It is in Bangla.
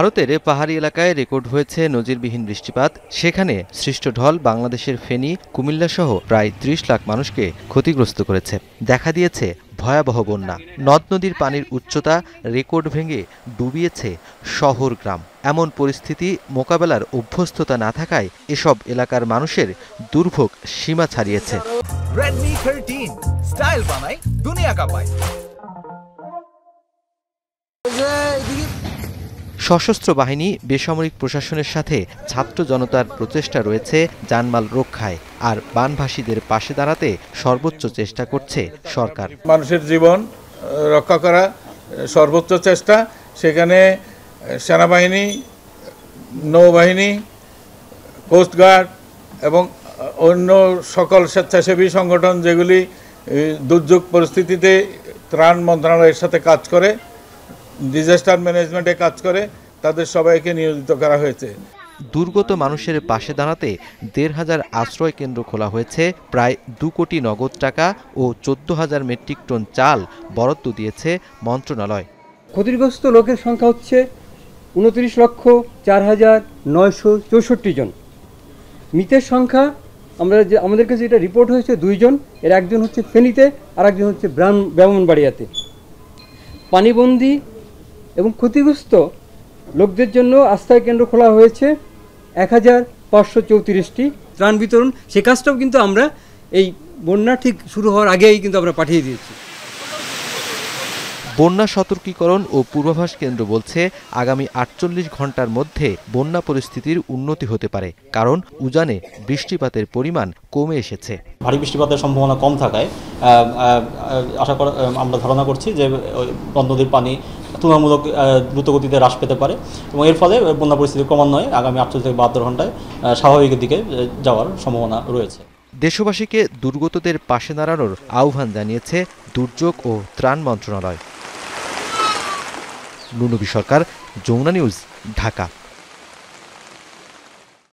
ভারতের পাহাড়ি এলাকায় রেকর্ড হয়েছে নজিরবিহীন বৃষ্টিপাত সেখানে সৃষ্ট ঢল বাংলাদেশের ফেনী কুমিল্লা সহ প্রায় ত্রিশ লাখ মানুষকে ক্ষতিগ্রস্ত করেছে দেখা দিয়েছে ভয়াবহ বন্যা নদ নদীর পানির উচ্চতা রেকর্ড ভেঙে ডুবিয়েছে শহর গ্রাম এমন পরিস্থিতি মোকাবেলার অভ্যস্ততা না থাকায় এসব এলাকার মানুষের দুর্ভোগ সীমা ছাড়িয়েছে স্টাইল বানাই দুনিয়া কাপায় সশস্ত্র বাহিনী বেসামরিক প্রশাসনের সাথে ছাত্র জনতার প্রচেষ্টা রয়েছে জানমাল রক্ষায় আর বানভাসীদের পাশে দাঁড়াতে সর্বোচ্চ চেষ্টা করছে সরকার মানুষের জীবন রক্ষা করা সর্বোচ্চ চেষ্টা সেখানে সেনাবাহিনী নৌবাহিনী কোস্টগার্ড এবং অন্য সকল স্বেচ্ছাসেবী সংগঠন যেগুলি দুর্যোগ পরিস্থিতিতে ত্রাণ মন্ত্রণালয়ের সাথে কাজ করে ডিজাস্টার ম্যানেজমেন্টে কাজ করে তাদের সবাইকে নিয়োজিত করা হয়েছে দুর্গত মানুষের পাশে দাঁড়াতে দেড় হাজার আশ্রয় কেন্দ্র খোলা হয়েছে প্রায় দু কোটি নগদ টাকা ও চোদ্দ হাজার মেট্রিক টন চাল বরাদ্দ দিয়েছে মন্ত্রণালয় ক্ষতিগ্রস্ত লোকের সংখ্যা হচ্ছে উনত্রিশ লক্ষ চার হাজার নয়শো চৌষট্টি জন মৃতের সংখ্যা আমরা যে আমাদের কাছে এটা রিপোর্ট হয়েছে দুইজন এর একজন হচ্ছে ফেনীতে আর একজন হচ্ছে ব্রাহ্মণবাড়িয়াতে পানিবন্দী এবং ক্ষতিগ্রস্ত লোকদের জন্য আস্থায় কেন্দ্র খোলা হয়েছে এক হাজার পাঁচশো চৌত্রিশটি ত্রাণ বিতরণ সে কাজটাও কিন্তু আমরা এই বন্যা ঠিক শুরু হওয়ার আগেই কিন্তু আমরা পাঠিয়ে দিয়েছি বন্যা সতর্কীকরণ ও পূর্বাভাস কেন্দ্র বলছে আগামী আটচল্লিশ ঘন্টার মধ্যে বন্যা পরিস্থিতির উন্নতি হতে পারে কারণ উজানে বৃষ্টিপাতের পরিমাণ কমে এসেছে ভারী বৃষ্টিপাতের সম্ভাবনা কম থাকায় আশা করা আমরা ধারণা করছি যে নদীর পানি তুলনামূলক দ্রুতগতিতে হ্রাস পেতে পারে এবং এর ফলে বন্যা পরিস্থিতি ক্রমান্বয়ে আগামী আটচল্লিশ থেকে বাহাত্তর ঘন্টায় স্বাভাবিকের দিকে যাওয়ার সম্ভাবনা রয়েছে দেশবাসীকে দুর্গতদের পাশে দাঁড়ানোর আহ্বান জানিয়েছে দুর্যোগ ও ত্রাণ মন্ত্রণালয় নুনবি সরকার যমুনা নিউজ ঢাকা